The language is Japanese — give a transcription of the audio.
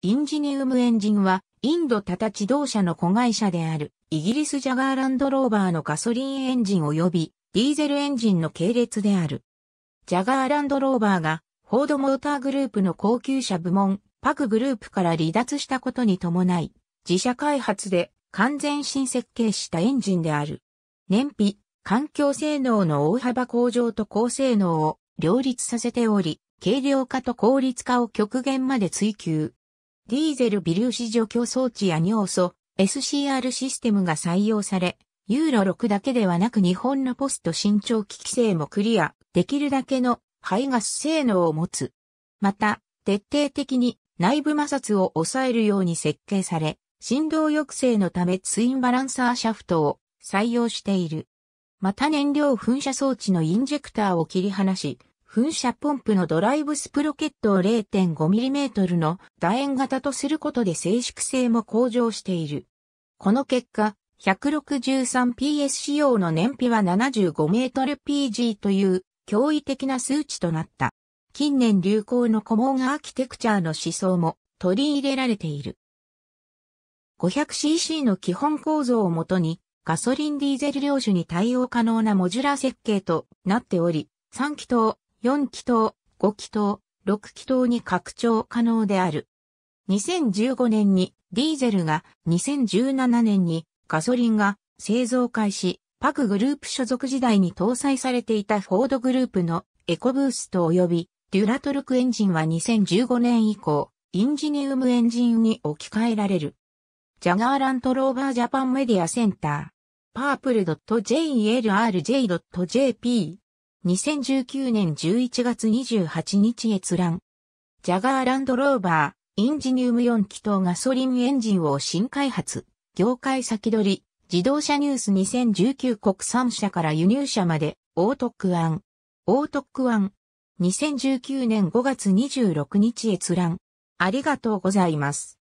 インジニウムエンジンは、インドタタ自動車の子会社である、イギリスジャガーランドローバーのガソリンエンジン及び、ディーゼルエンジンの系列である。ジャガーランドローバーが、フォードモーターグループの高級車部門、パクグループから離脱したことに伴い、自社開発で完全新設計したエンジンである。燃費、環境性能の大幅向上と高性能を両立させており、軽量化と効率化を極限まで追求。ディーゼル微粒子除去装置や尿素、SCR システムが採用され、ユーロ6だけではなく日本のポスト新長機規制もクリアできるだけの排ガス性能を持つ。また、徹底的に内部摩擦を抑えるように設計され、振動抑制のためツインバランサーシャフトを採用している。また燃料噴射装置のインジェクターを切り離し、噴射ポンプのドライブスプロケットを 0.5mm の楕円型とすることで静粛性も向上している。この結果、163PS 仕様の燃費は 75mPg という驚異的な数値となった。近年流行のコモンアーキテクチャの思想も取り入れられている。500cc の基本構造をもとにガソリンディーゼル量種に対応可能なモジュラー設計となっており、3気筒、4気筒、5気筒、6気筒に拡張可能である。2015年にディーゼルが、2017年にガソリンが製造開始、パクグループ所属時代に搭載されていたフォードグループのエコブースト及びデュラトルクエンジンは2015年以降、インジニウムエンジンに置き換えられる。ジャガーラントローバージャパンメディアセンター。パープル e j l r j j p 2019年11月28日閲覧。ジャガーランドローバー、インジニウム4気筒ガソリンエンジンを新開発、業界先取り、自動車ニュース2019国産車から輸入車まで、オートックアン。オートックアン。2019年5月26日閲覧。ありがとうございます。